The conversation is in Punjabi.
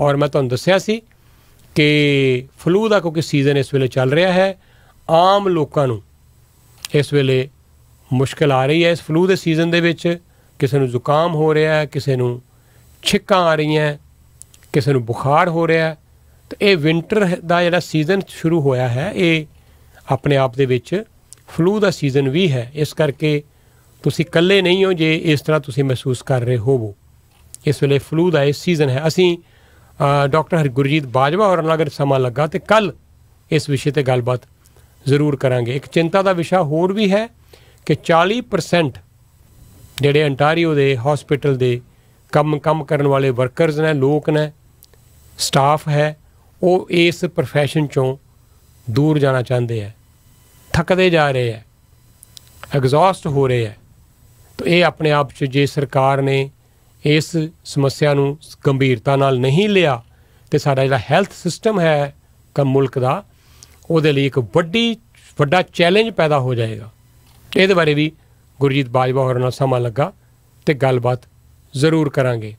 ਔਰ ਮੈਂ ਤੁਹਾਨੂੰ ਦੱਸਿਆ ਸੀ ਕਿ ਫਲੂ ਦਾ ਕੋਈ ਸੀਜ਼ਨ ਇਸ ਵੇਲੇ ਚੱਲ ਰਿਹਾ ਹੈ ਆਮ ਲੋਕਾਂ ਨੂੰ ਇਸ ਵੇਲੇ ਮੁਸ਼ਕਲ ਆ ਰਹੀ ਹੈ ਇਸ ਫਲੂ ਦੇ ਸੀਜ਼ਨ ਦੇ ਵਿੱਚ ਕਿਸੇ ਨੂੰ ਜ਼ੁਕਾਮ ਹੋ ਰਿਹਾ ਹੈ ਕਿਸੇ ਨੂੰ ਛਿੱਕਾਂ ਆ ਰਹੀਆਂ ਕਿਸੇ ਨੂੰ ਬੁਖਾਰ ਹੋ ਰਿਹਾ ਹੈ ਤੇ ਇਹ ਵਿంటర్ ਦਾ ਜਿਹੜਾ ਸੀਜ਼ਨ ਸ਼ੁਰੂ ਹੋਇਆ ਹੈ ਇਹ ਆਪਣੇ ਆਪ ਦੇ ਵਿੱਚ ਫਲੂ ਦਾ ਸੀਜ਼ਨ ਵੀ ਹੈ ਇਸ ਕਰਕੇ ਤੁਸੀਂ ਇਕੱਲੇ ਨਹੀਂ ਹੋ ਜੇ ਇਸ ਤਰ੍ਹਾਂ ਤੁਸੀਂ ਮਹਿਸੂਸ ਕਰ ਰਹੇ ਹੋਵੋ ਇਸ ਵੇਲੇ ਫਲੂ ਦਾ ਇਹ ਸੀਜ਼ਨ ਹੈ ਅਸੀਂ ਡਾਕਟਰ ਹਰਗੁਰਜੀਤ ਬਾਜਵਾ ਹੋਰ ਨਾਲ ਅਗਰ ਸਮਾਂ ਲੱਗਾ ਤੇ ਕੱਲ ਇਸ ਵਿਸ਼ੇ ਤੇ ਗੱਲਬਾਤ ਜ਼ਰੂਰ ਕਰਾਂਗੇ ਇੱਕ ਚਿੰਤਾ ਦਾ ਵਿਸ਼ਾ ਹੋਰ ਵੀ ਹੈ ਕਿ 40% ਜਿਹੜੇ ਅੰਟਾਰੀਓ ਦੇ ਹਸਪੀਟਲ ਦੇ ਕੰਮ ਕੰਮ ਕਰਨ ਵਾਲੇ ਵਰਕਰਸ ਨੇ ਲੋਕ ਨੇ ਸਟਾਫ ਹੈ ਉਹ ਇਸ profession ਚੋਂ ਦੂਰ ਜਾਣਾ ਚਾਹੁੰਦੇ ਆ ਥੱਕਦੇ ਜਾ ਰਹੇ ਆ ਐਗਜ਼ੌਸਟ ਹੋ ਰਹੇ ਆ ਤਾਂ ਇਹ ਆਪਣੇ ਆਪ 'ਚ ਜੇ ਸਰਕਾਰ ਨੇ ਇਸ ਸਮੱਸਿਆ ਨੂੰ ਗੰਭੀਰਤਾ ਨਾਲ ਨਹੀਂ ਲਿਆ ਤੇ ਸਾਡਾ ਜਿਹੜਾ ਹੈਲਥ ਸਿਸਟਮ ਹੈ ਕਮ ਮੁਲਕ ਦਾ ਉਹਦੇ ਲਈ ਇੱਕ ਵੱਡੀ ਵੱਡਾ ਚੈਲੰਜ ਪੈਦਾ ਹੋ ਜਾਏਗਾ ਇਹਦੇ ਬਾਰੇ ਵੀ ਗੁਰਜੀਤ ਬਾਜਵਾ ਹੋਰ ਨਾਲ ਸਮਾਂ ਲੱਗਾ ਤੇ ਗੱਲਬਾਤ ਜ਼ਰੂਰ ਕਰਾਂਗੇ